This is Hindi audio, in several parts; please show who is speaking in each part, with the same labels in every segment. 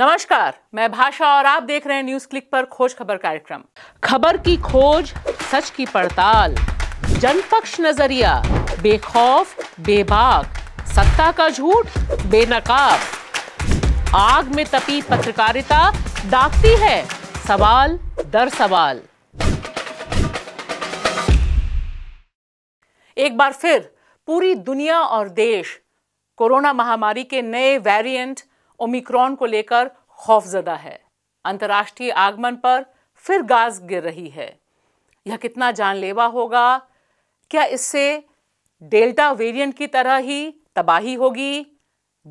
Speaker 1: नमस्कार मैं भाषा और आप देख रहे हैं न्यूज क्लिक पर खोज खबर कार्यक्रम खबर की खोज सच की पड़ताल जनपक्ष नजरिया बेखौफ बेबाक सत्ता का झूठ बेनकाब आग में तपी पत्रकारिता दागती है सवाल दर सवाल एक बार फिर पूरी दुनिया और देश कोरोना महामारी के नए वेरिएंट ओमिक्रॉन को लेकर खौफजदा है अंतर्राष्ट्रीय आगमन पर फिर गाज गिर रही है यह कितना जानलेवा होगा क्या इससे डेल्टा वेरिएंट की तरह ही तबाही होगी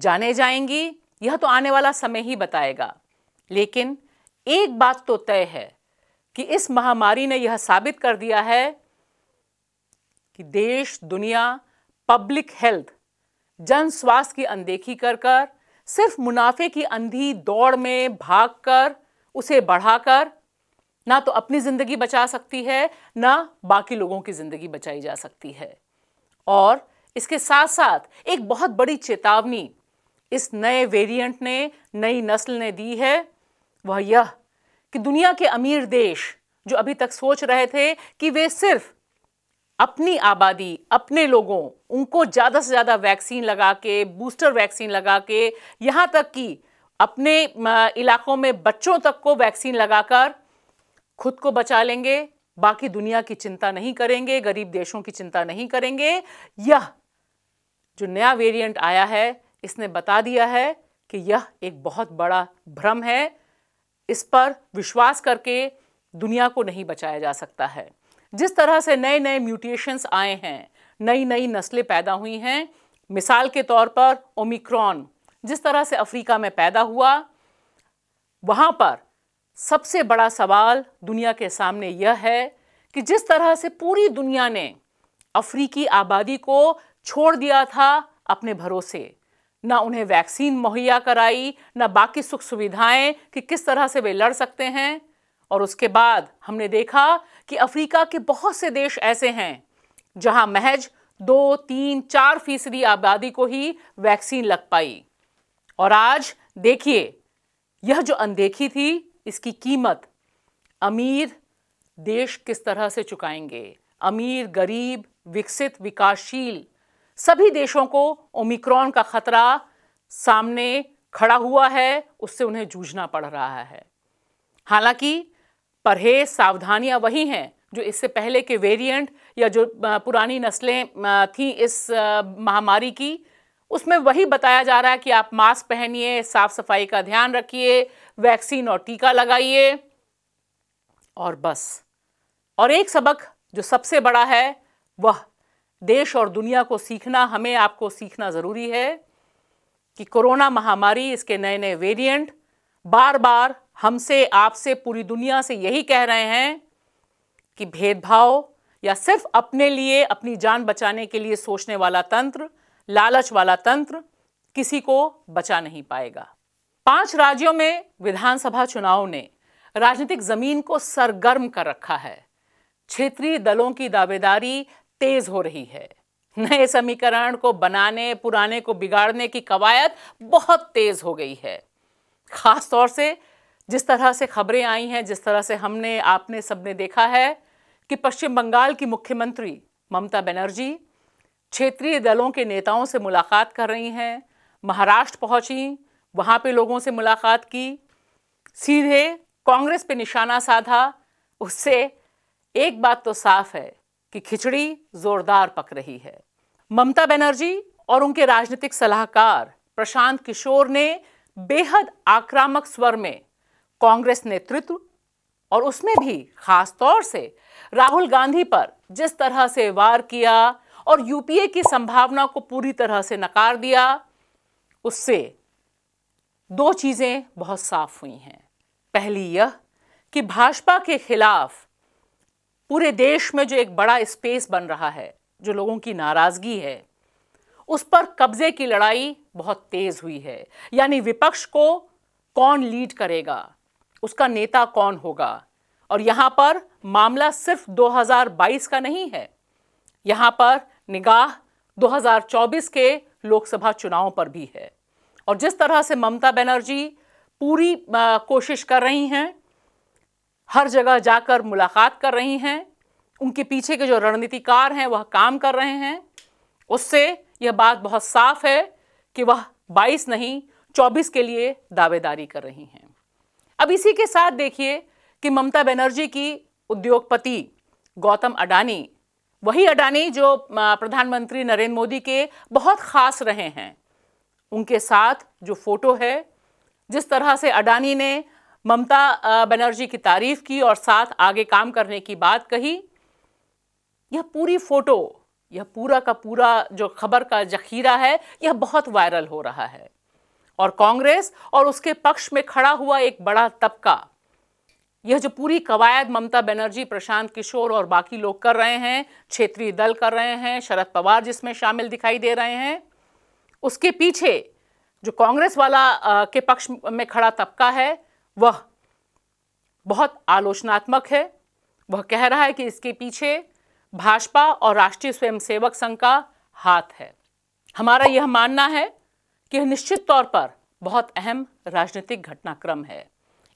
Speaker 1: जाने जाएंगी यह तो आने वाला समय ही बताएगा लेकिन एक बात तो तय है कि इस महामारी ने यह साबित कर दिया है कि देश दुनिया पब्लिक हेल्थ जन स्वास्थ्य की अनदेखी कर कर सिर्फ मुनाफे की अंधी दौड़ में भागकर उसे बढ़ाकर ना तो अपनी ज़िंदगी बचा सकती है ना बाकी लोगों की ज़िंदगी बचाई जा सकती है और इसके साथ साथ एक बहुत बड़ी चेतावनी इस नए वेरिएंट ने नई नस्ल ने दी है वह यह कि दुनिया के अमीर देश जो अभी तक सोच रहे थे कि वे सिर्फ अपनी आबादी अपने लोगों उनको ज़्यादा से ज़्यादा वैक्सीन लगा के बूस्टर वैक्सीन लगा के यहाँ तक कि अपने इलाकों में बच्चों तक को वैक्सीन लगाकर खुद को बचा लेंगे बाकी दुनिया की चिंता नहीं करेंगे गरीब देशों की चिंता नहीं करेंगे यह जो नया वेरिएंट आया है इसने बता दिया है कि यह एक बहुत बड़ा भ्रम है इस पर विश्वास करके दुनिया को नहीं बचाया जा सकता है जिस तरह से नए नए म्यूटेशंस आए हैं नई नई नस्लें पैदा हुई हैं मिसाल के तौर पर ओमिक्रॉन जिस तरह से अफ्रीका में पैदा हुआ वहाँ पर सबसे बड़ा सवाल दुनिया के सामने यह है कि जिस तरह से पूरी दुनिया ने अफ्रीकी आबादी को छोड़ दिया था अपने भरोसे ना उन्हें वैक्सीन मुहैया कराई ना बाकी सुख सुविधाएं कि किस तरह से वे लड़ सकते हैं और उसके बाद हमने देखा कि अफ्रीका के बहुत से देश ऐसे हैं जहां महज दो तीन चार फीसदी आबादी को ही वैक्सीन लग पाई और आज देखिए यह जो अनदेखी थी इसकी कीमत अमीर देश किस तरह से चुकाएंगे अमीर गरीब विकसित विकासशील सभी देशों को ओमिक्रॉन का खतरा सामने खड़ा हुआ है उससे उन्हें जूझना पड़ रहा है हालांकि परहेज सावधानियां वही हैं जो इससे पहले के वेरिएंट या जो पुरानी नस्लें थी इस महामारी की उसमें वही बताया जा रहा है कि आप मास्क पहनिए साफ सफाई का ध्यान रखिए वैक्सीन और टीका लगाइए और बस और एक सबक जो सबसे बड़ा है वह देश और दुनिया को सीखना हमें आपको सीखना ज़रूरी है कि कोरोना महामारी इसके नए नए वेरिएंट बार बार हमसे आपसे पूरी दुनिया से यही कह रहे हैं कि भेदभाव या सिर्फ अपने लिए अपनी जान बचाने के लिए सोचने वाला तंत्र लालच वाला तंत्र किसी को बचा नहीं पाएगा पांच राज्यों में विधानसभा चुनाव ने राजनीतिक जमीन को सरगर्म कर रखा है क्षेत्रीय दलों की दावेदारी तेज हो रही है नए समीकरण को बनाने पुराने को बिगाड़ने की कवायद बहुत तेज हो गई है खासतौर से जिस तरह से खबरें आई हैं जिस तरह से हमने आपने सबने देखा है कि पश्चिम बंगाल की मुख्यमंत्री ममता बनर्जी क्षेत्रीय दलों के नेताओं से मुलाकात कर रही हैं महाराष्ट्र पहुंची वहां पे लोगों से मुलाकात की सीधे कांग्रेस पे निशाना साधा उससे एक बात तो साफ है कि खिचड़ी जोरदार पक रही है ममता बनर्जी और उनके राजनीतिक सलाहकार प्रशांत किशोर ने बेहद आक्रामक स्वर में कांग्रेस नेतृत्व और उसमें भी खास तौर से राहुल गांधी पर जिस तरह से वार किया और यूपीए की संभावना को पूरी तरह से नकार दिया उससे दो चीज़ें बहुत साफ हुई हैं पहली यह कि भाजपा के खिलाफ पूरे देश में जो एक बड़ा स्पेस बन रहा है जो लोगों की नाराज़गी है उस पर कब्जे की लड़ाई बहुत तेज़ हुई है यानी विपक्ष को कौन लीड करेगा उसका नेता कौन होगा और यहां पर मामला सिर्फ 2022 का नहीं है यहां पर निगाह 2024 के लोकसभा चुनाव पर भी है और जिस तरह से ममता बनर्जी पूरी आ, कोशिश कर रही हैं हर जगह जाकर मुलाकात कर रही हैं उनके पीछे के जो रणनीतिकार हैं वह काम कर रहे हैं उससे यह बात बहुत साफ है कि वह 22 नहीं 24 के लिए दावेदारी कर रही हैं अब इसी के साथ देखिए कि ममता बनर्जी की उद्योगपति गौतम अडानी वही अडानी जो प्रधानमंत्री नरेंद्र मोदी के बहुत खास रहे हैं उनके साथ जो फोटो है जिस तरह से अडानी ने ममता बनर्जी की तारीफ की और साथ आगे काम करने की बात कही यह पूरी फोटो यह पूरा का पूरा जो खबर का जखीरा है यह बहुत वायरल हो रहा है और कांग्रेस और उसके पक्ष में खड़ा हुआ एक बड़ा तबका यह जो पूरी कवायद ममता बनर्जी प्रशांत किशोर और बाकी लोग कर रहे हैं क्षेत्रीय दल कर रहे हैं शरद पवार जिसमें शामिल दिखाई दे रहे हैं उसके पीछे जो कांग्रेस वाला आ, के पक्ष में खड़ा तबका है वह बहुत आलोचनात्मक है वह कह रहा है कि इसके पीछे भाजपा और राष्ट्रीय स्वयंसेवक संघ का हाथ है हमारा यह मानना है कि निश्चित तौर पर बहुत अहम राजनीतिक घटनाक्रम है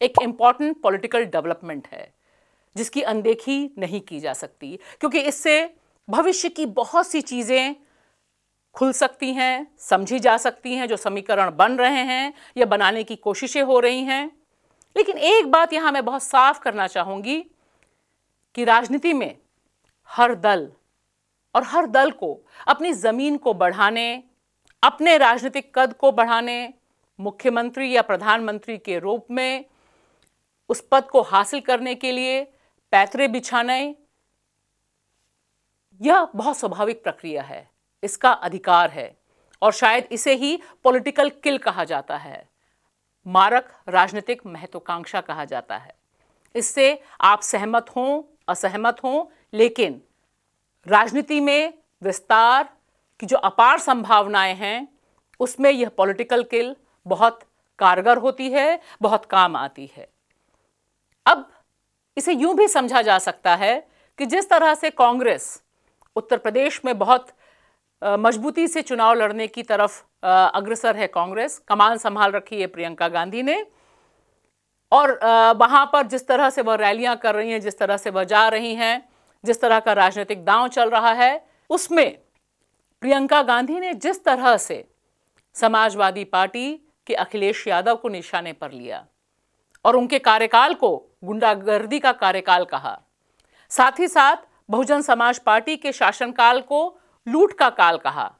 Speaker 1: एक इम्पॉर्टेंट पॉलिटिकल डेवलपमेंट है जिसकी अनदेखी नहीं की जा सकती क्योंकि इससे भविष्य की बहुत सी चीज़ें खुल सकती हैं समझी जा सकती हैं जो समीकरण बन रहे हैं या बनाने की कोशिशें हो रही हैं लेकिन एक बात यहाँ मैं बहुत साफ करना चाहूँगी कि राजनीति में हर दल और हर दल को अपनी ज़मीन को बढ़ाने अपने राजनीतिक कद को बढ़ाने मुख्यमंत्री या प्रधानमंत्री के रूप में उस पद को हासिल करने के लिए पैतरे बिछाने यह बहुत स्वाभाविक प्रक्रिया है इसका अधिकार है और शायद इसे ही पॉलिटिकल किल कहा जाता है मारक राजनीतिक महत्वाकांक्षा कहा जाता है इससे आप सहमत हों असहमत हों लेकिन राजनीति में विस्तार कि जो अपार संभावनाएं हैं उसमें यह पॉलिटिकल किल बहुत कारगर होती है बहुत काम आती है अब इसे यूं भी समझा जा सकता है कि जिस तरह से कांग्रेस उत्तर प्रदेश में बहुत मजबूती से चुनाव लड़ने की तरफ अग्रसर है कांग्रेस कमान संभाल रखी है प्रियंका गांधी ने और वहाँ पर जिस तरह से वह रैलियाँ कर रही हैं जिस तरह से वह जा रही हैं जिस तरह का राजनीतिक दांव चल रहा है उसमें प्रियंका गांधी ने जिस तरह से समाजवादी पार्टी के अखिलेश यादव को निशाने पर लिया और उनके कार्यकाल को गुंडागर्दी का कार्यकाल कहा साथ ही साथ बहुजन समाज पार्टी के शासनकाल को लूट का काल कहा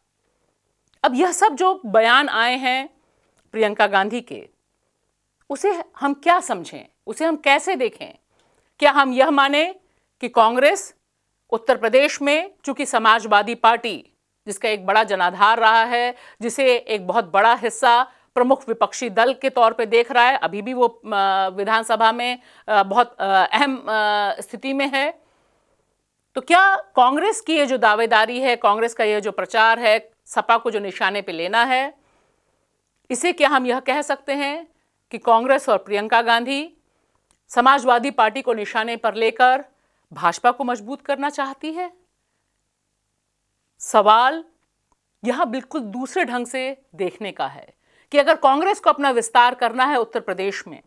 Speaker 1: अब यह सब जो बयान आए हैं प्रियंका गांधी के उसे हम क्या समझें उसे हम कैसे देखें क्या हम यह माने कि कांग्रेस उत्तर प्रदेश में चूंकि समाजवादी पार्टी जिसका एक बड़ा जनाधार रहा है जिसे एक बहुत बड़ा हिस्सा प्रमुख विपक्षी दल के तौर पे देख रहा है अभी भी वो विधानसभा में बहुत अहम स्थिति में है तो क्या कांग्रेस की ये जो दावेदारी है कांग्रेस का ये जो प्रचार है सपा को जो निशाने पे लेना है इसे क्या हम यह कह सकते हैं कि कांग्रेस और प्रियंका गांधी समाजवादी पार्टी को निशाने पर लेकर भाजपा को मजबूत करना चाहती है सवाल यहां बिल्कुल दूसरे ढंग से देखने का है कि अगर कांग्रेस को अपना विस्तार करना है उत्तर प्रदेश में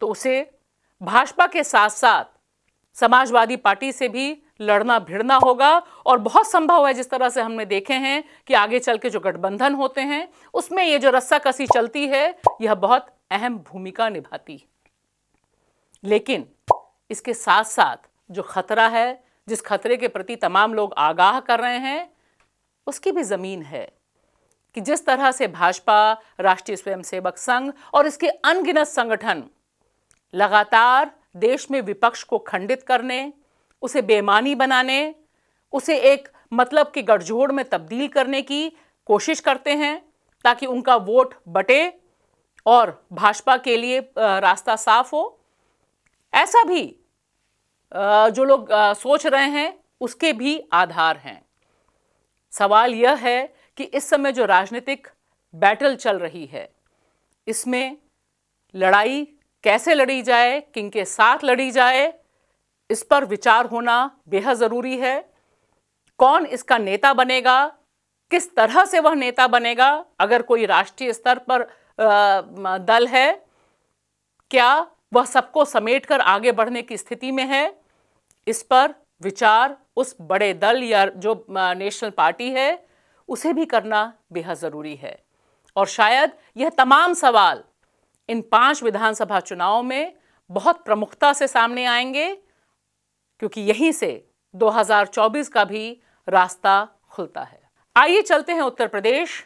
Speaker 1: तो उसे भाजपा के साथ साथ समाजवादी पार्टी से भी लड़ना भिड़ना होगा और बहुत संभव है जिस तरह से हमने देखे हैं कि आगे चल के जो गठबंधन होते हैं उसमें ये जो रस्सा कसी चलती है यह बहुत अहम भूमिका निभाती है लेकिन इसके साथ साथ जो खतरा है जिस खतरे के प्रति तमाम लोग आगाह कर रहे हैं उसकी भी ज़मीन है कि जिस तरह से भाजपा राष्ट्रीय स्वयंसेवक संघ और इसके अनगिनत संगठन लगातार देश में विपक्ष को खंडित करने उसे बेमानी बनाने उसे एक मतलब कि गठजोड़ में तब्दील करने की कोशिश करते हैं ताकि उनका वोट बटे और भाजपा के लिए रास्ता साफ हो ऐसा भी जो लोग सोच रहे हैं उसके भी आधार हैं सवाल यह है कि इस समय जो राजनीतिक बैटल चल रही है इसमें लड़ाई कैसे लड़ी जाए किन के साथ लड़ी जाए इस पर विचार होना बेहद ज़रूरी है कौन इसका नेता बनेगा किस तरह से वह नेता बनेगा अगर कोई राष्ट्रीय स्तर पर दल है क्या वह सबको समेटकर आगे बढ़ने की स्थिति में है इस पर विचार उस बड़े दल या जो नेशनल पार्टी है उसे भी करना बेहद ज़रूरी है और शायद यह तमाम सवाल इन पांच विधानसभा चुनाव में बहुत प्रमुखता से सामने आएंगे क्योंकि यहीं से 2024 का भी रास्ता खुलता है आइए चलते हैं उत्तर प्रदेश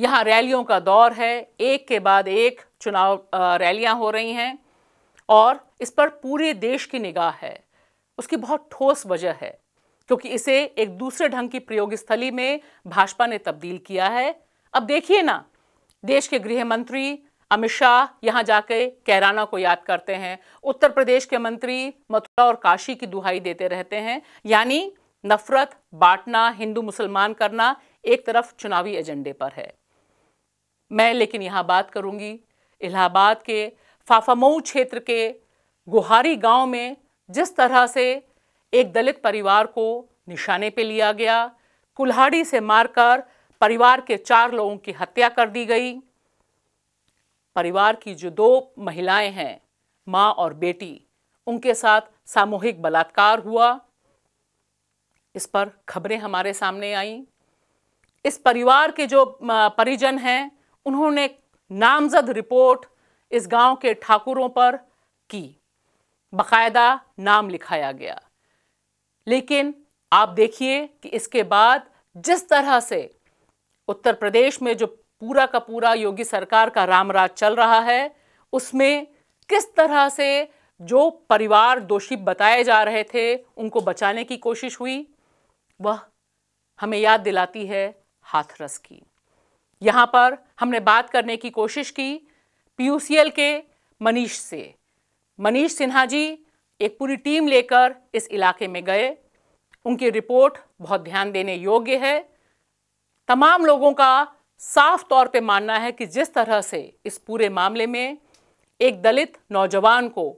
Speaker 1: यहाँ रैलियों का दौर है एक के बाद एक चुनाव रैलियां हो रही हैं और इस पर पूरे देश की निगाह है उसकी बहुत ठोस वजह है क्योंकि इसे एक दूसरे ढंग की प्रयोग स्थली में भाजपा ने तब्दील किया है अब देखिए ना देश के गृह मंत्री अमित शाह यहाँ जाके कैराना को याद करते हैं उत्तर प्रदेश के मंत्री मथुरा और काशी की दुहाई देते रहते हैं यानी नफरत बांटना हिंदू मुसलमान करना एक तरफ चुनावी एजेंडे पर है मैं लेकिन यहाँ बात करूँगी इलाहाबाद के फाफामऊ क्षेत्र के गुहारी गांव में जिस तरह से एक दलित परिवार को निशाने पे लिया गया कुल्हाड़ी से मारकर परिवार के चार लोगों की हत्या कर दी गई परिवार की जो दो महिलाएं हैं माँ और बेटी उनके साथ सामूहिक बलात्कार हुआ इस पर खबरें हमारे सामने आईं इस परिवार के जो परिजन हैं उन्होंने नामजद रिपोर्ट इस गांव के ठाकुरों पर की बकायदा नाम लिखाया गया लेकिन आप देखिए कि इसके बाद जिस तरह से उत्तर प्रदेश में जो पूरा का पूरा योगी सरकार का रामराज चल रहा है उसमें किस तरह से जो परिवार दोषी बताए जा रहे थे उनको बचाने की कोशिश हुई वह हमें याद दिलाती है हाथरस की यहाँ पर हमने बात करने की कोशिश की पीयूसीएल के मनीष से मनीष सिन्हा जी एक पूरी टीम लेकर इस इलाके में गए उनकी रिपोर्ट बहुत ध्यान देने योग्य है तमाम लोगों का साफ तौर पे मानना है कि जिस तरह से इस पूरे मामले में एक दलित नौजवान को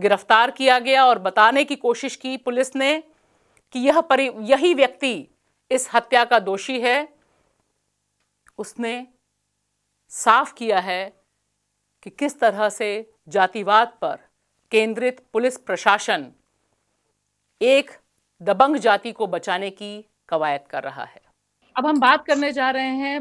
Speaker 1: गिरफ्तार किया गया और बताने की कोशिश की पुलिस ने कि यह परि यही व्यक्ति इस हत्या का दोषी है उसने साफ किया है कि किस तरह से जातिवाद पर केंद्रित पुलिस प्रशासन एक दबंग जाति को बचाने की कवायद कर रहा है अब हम बात करने जा रहे हैं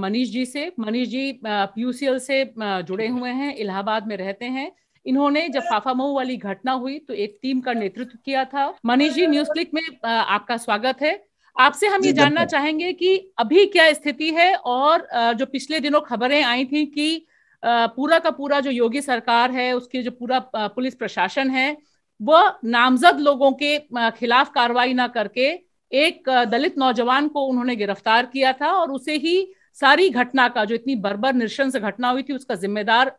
Speaker 1: मनीष जी से मनीष जी पीयूसीएल से जुड़े हुए हैं इलाहाबाद में रहते हैं इन्होंने जब फाफा मऊ वाली घटना हुई तो एक टीम का नेतृत्व किया था मनीष जी न्यूज क्लिक में आपका स्वागत है आपसे हम ये जानना चाहेंगे कि अभी क्या स्थिति है और जो पिछले दिनों खबरें आई थी कि पूरा का पूरा जो योगी सरकार है उसके जो पूरा पुलिस प्रशासन है वह नामजद लोगों के खिलाफ कार्रवाई ना करके एक दलित नौजवान को उन्होंने गिरफ्तार किया था और उसे ही सारी घटना का जो इतनी बर्बर निशंस घटना हुई थी उसका जिम्मेदार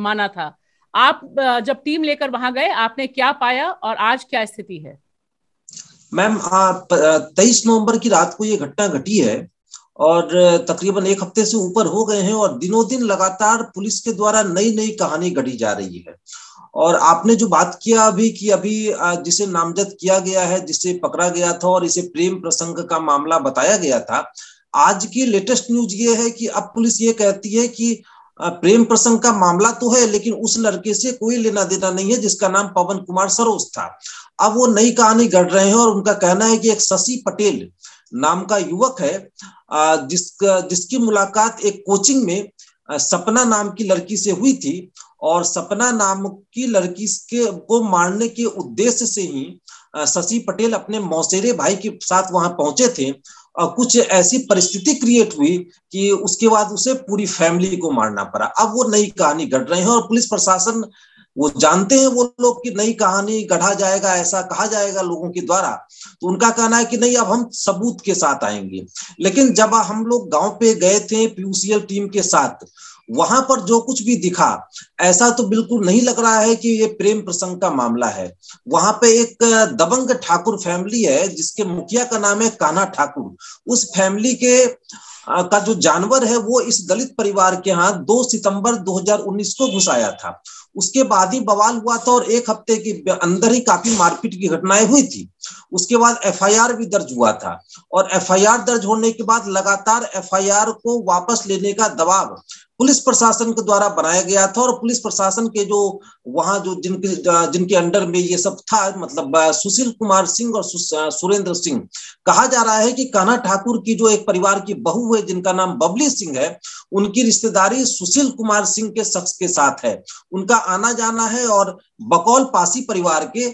Speaker 1: माना था आप जब टीम लेकर वहां गए आपने क्या पाया और आज क्या स्थिति है
Speaker 2: मैम हाँ, तेईस नवंबर की रात को ये घटना घटी है और तकरीबन एक हफ्ते से ऊपर हो गए हैं और दिनों दिन लगातार पुलिस के द्वारा नई नई कहानी गढ़ी जा रही है और आपने जो बात किया अभी कि अभी जिसे नामजद किया गया है जिसे पकड़ा गया था और इसे प्रेम प्रसंग का मामला बताया गया था आज की लेटेस्ट न्यूज ये है कि अब पुलिस ये कहती है कि प्रेम प्रसंग का मामला तो है लेकिन उस लड़के से कोई लेना देना नहीं है जिसका नाम पवन कुमार सरोज था अब वो नई कहानी गढ़ रहे हैं और उनका कहना है कि एक शशि पटेल नाम का युवक है जिसका जिसकी मुलाकात एक कोचिंग में सपना नाम की लड़की से हुई थी और सपना नाम की लड़की के को मारने के उद्देश्य से ही शशि पटेल अपने मौसेरे भाई के साथ वहां पहुंचे थे और कुछ ऐसी परिस्थिति क्रिएट हुई कि उसके बाद उसे पूरी फैमिली को मारना पड़ा अब वो नई कहानी घट रहे हैं और पुलिस प्रशासन वो जानते हैं वो लोग कि नई कहानी गढ़ा जाएगा ऐसा कहा जाएगा लोगों के द्वारा तो उनका कहना है कि नहीं अब हम सबूत के साथ आएंगे लेकिन जब हम लोग गांव पे गए थे पीयूसीएल टीम के साथ वहां पर जो कुछ भी दिखा ऐसा तो बिल्कुल नहीं लग रहा है कि ये प्रेम प्रसंग का मामला है वहां पे एक दबंग ठाकुर फैमिली है जिसके मुखिया का नाम है काना ठाकुर उस फैमिली के का जो जानवर है वो इस दलित परिवार के यहाँ 2 सितंबर 2019 को घुसाया था उसके बाद ही बवाल हुआ था और एक हफ्ते के अंदर ही काफी मारपीट की घटनाएं हुई थी उसके बाद एफआईआर भी दर्ज हुआ था और एफआईआर दर्ज होने के बाद लगातार एफआईआर को वापस लेने का दबाव पुलिस प्रशासन के द्वारा बनाया गया था और पुलिस प्रशासन के जो वहां जो जिनके जिनके अंडर में ये सब था मतलब सुशील कुमार सिंह और सुरेंद्र सिंह कहा जा रहा है कि कान्हा ठाकुर की जो एक परिवार की बहू है जिनका नाम बबली सिंह है उनकी रिश्तेदारी सुशील कुमार सिंह के शख्स के साथ है उनका आना जाना है और बकौल पासी परिवार के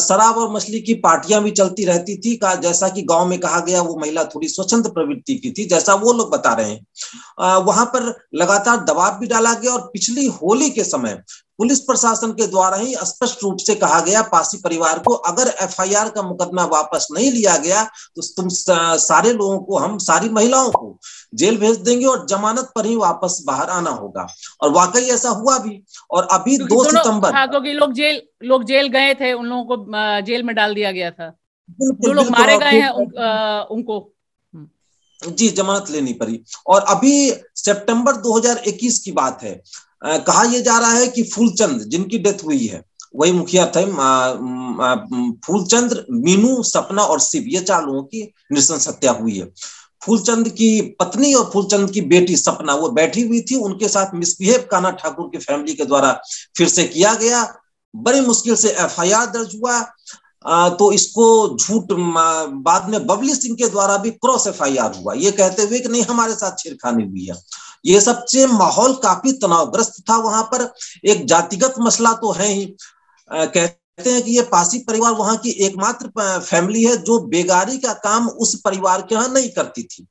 Speaker 2: शराब और मछली की पार्टियां भी चलती रहती थी का जैसा कि गांव में कहा गया वो महिला थोड़ी स्वच्छंद प्रवृत्ति की थी जैसा वो लोग बता रहे हैं वहां पर लगातार दबाव भी डाला गया और पिछली होली के समय पुलिस प्रशासन के द्वारा ही स्पष्ट रूप से कहा गया पासी परिवार को अगर एफआईआर का मुकदमा वापस नहीं लिया गया तो तुम सारे लोगों को हम सारी महिलाओं को जेल भेज देंगे और जमानत पर ही वापस बाहर आना होगा और वाकई ऐसा हुआ भी और अभी दो सितंबर हाँ,
Speaker 1: क्योंकि लोग जेल लोग जेल गए थे उन लोगों को जेल में डाल दिया गया था जो लोग मारे गए हैं उनको
Speaker 2: जी जमानत लेनी पड़ी और अभी सितंबर 2021 की बात है कहा यह जा रहा है कि फूलचंद जिनकी डेथ हुई है वही मुखिया थे फूलचंद मीनू सपना और शिव ये चार लोगों की निशंस हत्या हुई है फूलचंद की पत्नी और फूलचंद की बेटी सपना वो बैठी हुई थी उनके साथ मिसबिहेव काना ठाकुर की फैमिली के द्वारा फिर से किया गया बड़ी मुश्किल से एफआईआर दर्ज हुआ आ, तो इसको झूठ बाद में बबली सिंह के द्वारा भी क्रॉस एफ हुआ ये कहते हुए कि नहीं हमारे साथ छेड़खानी हुई है ये सब से माहौल काफी तनावग्रस्त था वहां पर एक जातिगत मसला तो है ही कहते हैं कि ये पासी परिवार वहां की एकमात्र फैमिली है जो बेगारी का काम उस परिवार के यहाँ नहीं करती थी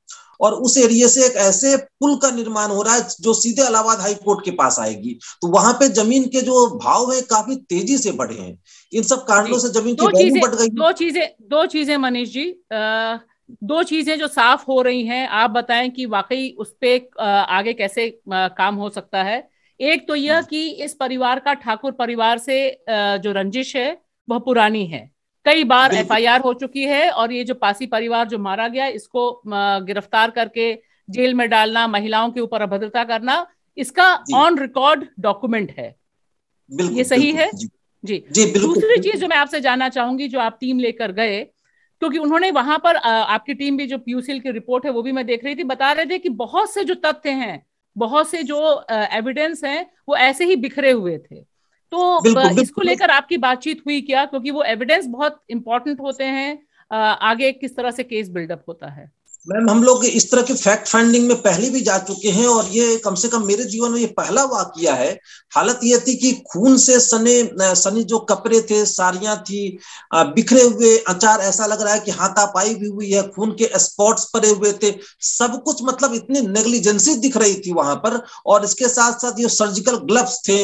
Speaker 2: और उस एरिया से एक ऐसे पुल का निर्माण हो रहा है जो सीधे इलाहाबाद हाई कोर्ट के पास आएगी तो वहां पे जमीन के जो भाव है काफी तेजी से बढ़े हैं इन सब कारणों से जमीन की बढ़ गई
Speaker 1: दो चीजें दो चीजें मनीष जी आ... दो चीजें जो साफ हो रही हैं आप बताएं कि वाकई उस पर आगे कैसे काम हो सकता है एक तो यह हाँ। कि इस परिवार का ठाकुर परिवार से जो रंजिश है वह पुरानी है कई बार एफआईआर हो चुकी है और ये जो पासी परिवार जो मारा गया इसको गिरफ्तार करके जेल में डालना महिलाओं के ऊपर अभद्रता करना इसका ऑन रिकॉर्ड डॉक्यूमेंट है ये सही है जी जी दूसरी चीज जो मैं आपसे जानना चाहूंगी जो आप टीम लेकर गए क्योंकि उन्होंने वहां पर आपकी टीम भी जो पीयूसी की रिपोर्ट है वो भी मैं देख रही थी बता रहे थे कि बहुत से जो तथ्य हैं बहुत से जो एविडेंस हैं वो ऐसे ही बिखरे हुए थे तो बिल्कुल, इसको लेकर आपकी बातचीत हुई क्या क्योंकि वो एविडेंस बहुत इंपॉर्टेंट होते हैं आगे किस तरह से केस बिल्डअप होता है
Speaker 2: मैम हम लोग इस तरह की फैक्ट फाइंडिंग में पहले भी जा चुके हैं और ये कम से कम मेरे जीवन में ये पहला वाक्य है हालत ये थी कि खून से सने सने जो कपड़े थे साड़ियां थी बिखरे हुए अचार ऐसा लग रहा है कि हाथापाई भी हुई है खून के स्पॉट्स पड़े हुए थे सब कुछ मतलब इतनी नेग्लिजेंसी दिख रही थी वहां पर और इसके साथ साथ ये सर्जिकल ग्लव्स थे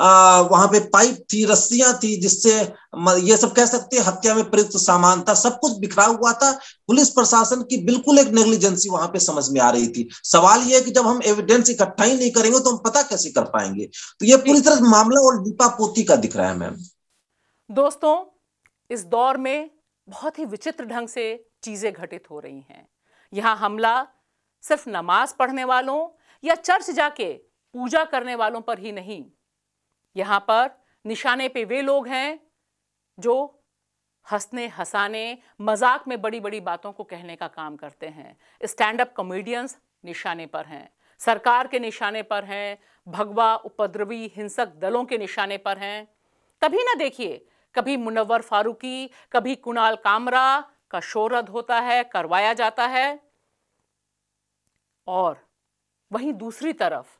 Speaker 2: आ, वहां पे पाइप थी रस्सियां थी जिससे ये सब कह सकते हत्या में प्रयुक्त सामान था सब कुछ बिखरा हुआ था पुलिस प्रशासन की बिल्कुल नेग्लेक्ट नेग्लिजेंसी वहां पे समझ में आ रही थी सवाल यह है कि जब हम एविडेंस इकट्ठा ही नहीं करेंगे तो हम पता कैसे कर पाएंगे तो ये पूरी तरह मामला और लिपापोती का दिख रहा है मैम
Speaker 1: दोस्तों इस दौर में बहुत ही विचित्र ढंग से चीजें घटित हो रही हैं यहाँ हमला सिर्फ नमाज पढ़ने वालों या चर्च जाके पूजा करने वालों पर ही नहीं यहाँ पर निशाने पे वे लोग हैं जो हंसने हंसाने मजाक में बड़ी बड़ी बातों को कहने का काम करते हैं स्टैंड अप कॉमेडियंस निशाने पर हैं सरकार के निशाने पर हैं भगवा उपद्रवी हिंसक दलों के निशाने पर हैं तभी ना देखिए कभी मुनव्वर फारूकी कभी कुणाल कामरा का शोरद होता है करवाया जाता है और वहीं दूसरी तरफ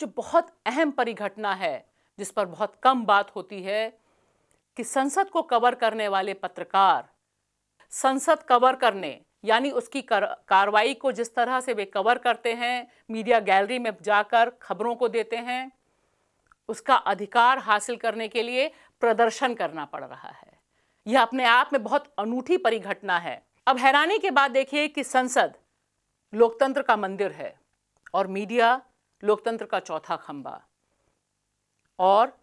Speaker 1: जो बहुत अहम परिघटना है जिस पर बहुत कम बात होती है कि संसद को कवर करने वाले पत्रकार संसद कवर करने यानी उसकी कार्रवाई को जिस तरह से वे कवर करते हैं मीडिया गैलरी में जाकर खबरों को देते हैं उसका अधिकार हासिल करने के लिए प्रदर्शन करना पड़ रहा है यह अपने आप में बहुत अनूठी परिघटना है अब हैरानी के बाद देखिए कि संसद लोकतंत्र का मंदिर है और मीडिया लोकतंत्र का चौथा खंबा और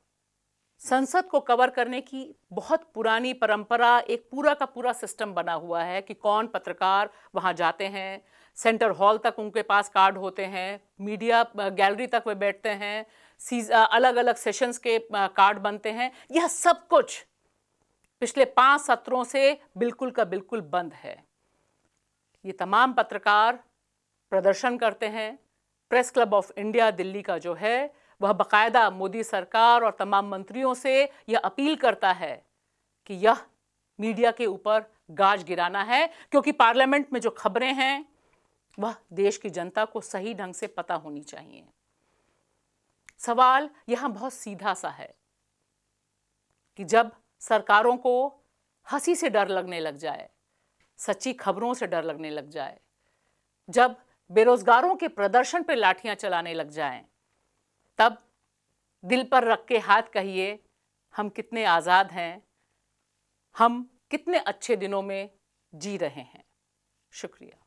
Speaker 1: संसद को कवर करने की बहुत पुरानी परंपरा एक पूरा का पूरा सिस्टम बना हुआ है कि कौन पत्रकार वहाँ जाते हैं सेंटर हॉल तक उनके पास कार्ड होते हैं मीडिया गैलरी तक वे बैठते हैं सीज अलग अलग सेशंस के कार्ड बनते हैं यह सब कुछ पिछले पाँच सत्रों से बिल्कुल का बिल्कुल बंद है ये तमाम पत्रकार प्रदर्शन करते हैं press club of India Delhi का जो है वह बकायदा मोदी सरकार और तमाम मंत्रियों से यह अपील करता है कि यह मीडिया के ऊपर गाज गिराना है क्योंकि पार्लियामेंट में जो खबरें हैं वह देश की जनता को सही ढंग से पता होनी चाहिए सवाल यहां बहुत सीधा सा है कि जब सरकारों को हंसी से डर लगने लग जाए सच्ची खबरों से डर लगने लग जाए जब बेरोजगारों के प्रदर्शन पर लाठियां चलाने लग जाएं, तब दिल पर रख के हाथ कहिए हम कितने आज़ाद हैं हम कितने अच्छे दिनों में जी रहे हैं शुक्रिया